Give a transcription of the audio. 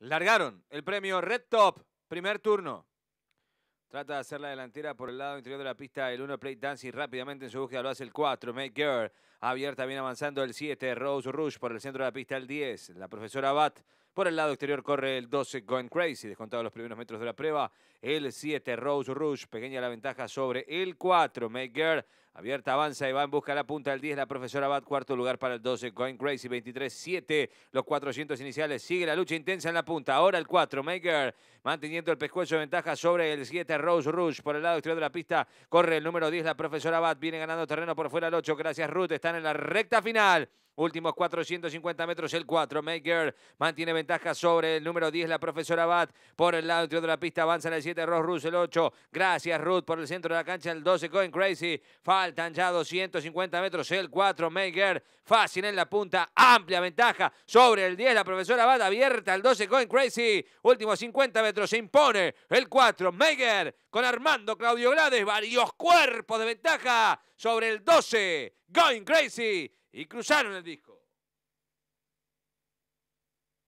Largaron el premio Red Top, primer turno. Trata de hacer la delantera por el lado interior de la pista. El 1 Play Dancing rápidamente en su búsqueda lo hace el 4. Make Girl abierta, bien avanzando el 7. Rose Rouge. por el centro de la pista el 10. La profesora Bat por el lado exterior corre el 12 Going Crazy, descontado los primeros metros de la prueba. El 7 Rose Rouge, pequeña la ventaja sobre el 4 Maker. Abierta avanza y va en busca de la punta del 10, la profesora Bat, cuarto lugar para el 12, Going Crazy, 23-7, los 400 iniciales, sigue la lucha intensa en la punta, ahora el 4, Maker, manteniendo el pescuezo de ventaja sobre el 7, Rose Rouge, por el lado exterior de la pista, corre el número 10, la profesora Bat, viene ganando terreno por fuera el 8, gracias Ruth, están en la recta final, últimos 450 metros, el 4, Maker, mantiene ventaja ventaja sobre el número 10, la profesora Bat. Por el lado interior de la pista avanzan el 7, Ross Ruth, el 8. Gracias, Ruth, por el centro de la cancha, el 12, Going Crazy. Faltan ya 250 metros, el 4, Maker. Fácil en la punta, amplia ventaja sobre el 10, la profesora Bat. Abierta el 12, Going Crazy. Últimos 50 metros, se impone el 4, Maker. Con Armando Claudio Glades, varios cuerpos de ventaja sobre el 12, Going Crazy. Y cruzaron el disco.